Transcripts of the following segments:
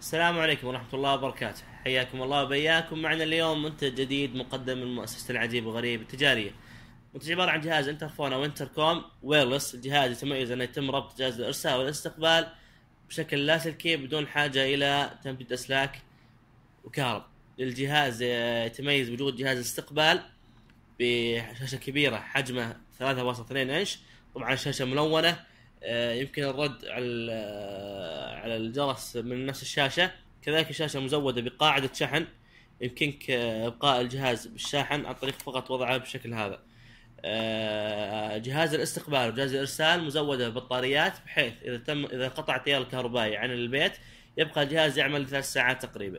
السلام عليكم ورحمة الله وبركاته حياكم الله وبياكم معنا اليوم منتج جديد مقدم من مؤسسة العجيب وغريب التجارية منتج عبارة عن جهاز انترفون او انتركوم ويرلس الجهاز يتميز انه يتم ربط جهاز الارسال والاستقبال بشكل لاسلكي بدون حاجة الى تمديد اسلاك وكهرب الجهاز يتميز بوجود جهاز استقبال بشاشة كبيرة حجمه 3.2 انش طبعا الشاشة ملونة آه، يمكن الرد على الجرس من نفس الشاشه كذلك الشاشه مزوده بقاعده شحن يمكنك آه، ابقاء الجهاز بالشاحن عن طريق فقط وضعه بالشكل هذا آه، جهاز الاستقبال وجهاز الارسال مزوده ببطاريات بحيث اذا تم اذا قطع التيار الكهربائي عن البيت يبقى الجهاز يعمل ثلاث ساعات تقريبا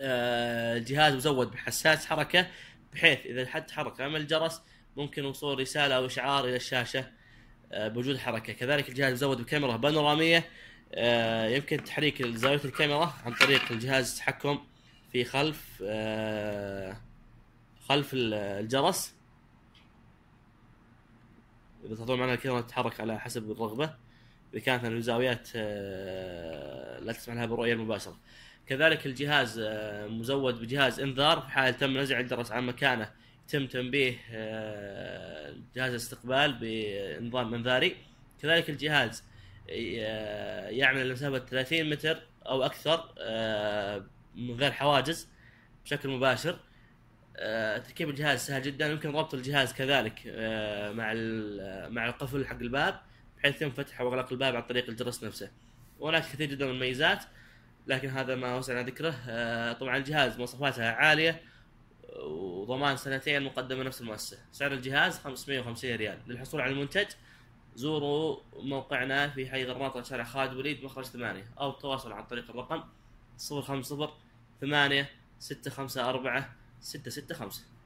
آه، الجهاز مزود بحساس حركه بحيث اذا حد حرك عمل الجرس ممكن وصول رساله او اشعار الى الشاشه بوجود حركه كذلك الجهاز مزود بكاميرا بانوراميه آه، يمكن تحريك زاويه الكاميرا عن طريق الجهاز التحكم في خلف آه، خلف الجرس اذا تضع معنا الكاميرا تتحرك على حسب الرغبه اذا كانت الزاويات آه، لا تسمح لها بالرؤيه المباشره كذلك الجهاز مزود بجهاز انذار في حال تم نزع الجرس عن مكانه يتم تنبيه جهاز الاستقبال بنظام انذاري كذلك الجهاز آه، يعمل لمسافه 30 متر او اكثر آه، من غير حواجز بشكل مباشر آه، تركيب الجهاز سهل جدا يمكن ربط الجهاز كذلك مع مع القفل حق الباب بحيث يتم فتح واغلاق الباب عن طريق الجرس نفسه هناك كثير جدا من المميزات لكن هذا ما وسعنا ذكره طبعا الجهاز مواصفاتها عاليه وضمان سنتين مقدمه نفس المؤسسه سعر الجهاز 550 ريال للحصول على المنتج زوروا موقعنا في حي غرناطة شارع خالد وليد مخرج ثمانية أو التواصل عن طريق الرقم صفر خمسة صفر ثمانية ستة خمسة أربعة ستة ستة خمسة